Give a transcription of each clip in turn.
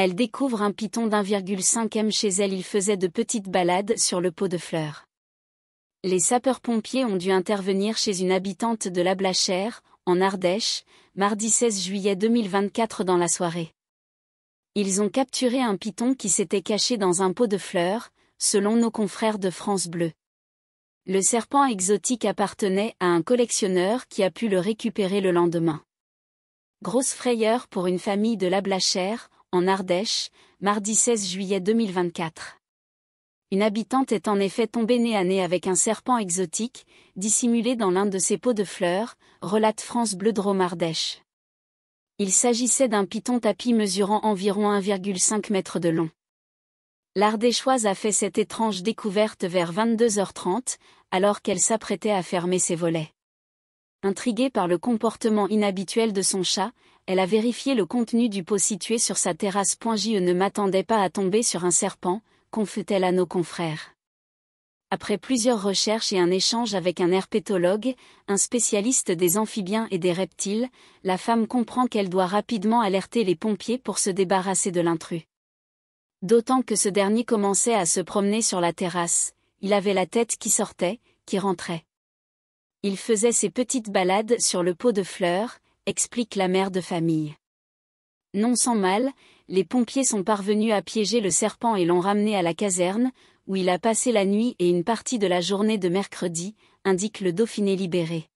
elle découvre un python d'1,5 m chez elle. Il faisait de petites balades sur le pot de fleurs. Les sapeurs-pompiers ont dû intervenir chez une habitante de la Blachère, en Ardèche, mardi 16 juillet 2024 dans la soirée. Ils ont capturé un python qui s'était caché dans un pot de fleurs, selon nos confrères de France Bleu. Le serpent exotique appartenait à un collectionneur qui a pu le récupérer le lendemain. Grosse frayeur pour une famille de la Blachère, en Ardèche, mardi 16 juillet 2024. Une habitante est en effet tombée nez à nez avec un serpent exotique, dissimulé dans l'un de ses pots de fleurs, relate France Bleu Drôme Ardèche. Il s'agissait d'un piton tapis mesurant environ 1,5 mètre de long. L'Ardéchoise a fait cette étrange découverte vers 22h30, alors qu'elle s'apprêtait à fermer ses volets. Intriguée par le comportement inhabituel de son chat, elle a vérifié le contenu du pot situé sur sa terrasse. J.E. ne m'attendait pas à tomber sur un serpent, confut elle à nos confrères. Après plusieurs recherches et un échange avec un herpétologue, un spécialiste des amphibiens et des reptiles, la femme comprend qu'elle doit rapidement alerter les pompiers pour se débarrasser de l'intrus. D'autant que ce dernier commençait à se promener sur la terrasse, il avait la tête qui sortait, qui rentrait. Il faisait ses petites balades sur le pot de fleurs, explique la mère de famille. Non sans mal, les pompiers sont parvenus à piéger le serpent et l'ont ramené à la caserne, où il a passé la nuit et une partie de la journée de mercredi, indique le Dauphiné libéré.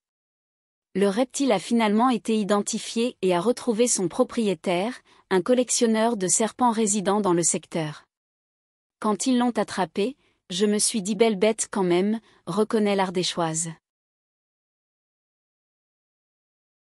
Le reptile a finalement été identifié et a retrouvé son propriétaire, un collectionneur de serpents résidant dans le secteur. Quand ils l'ont attrapé, je me suis dit belle bête quand même, reconnaît l'Ardéchoise.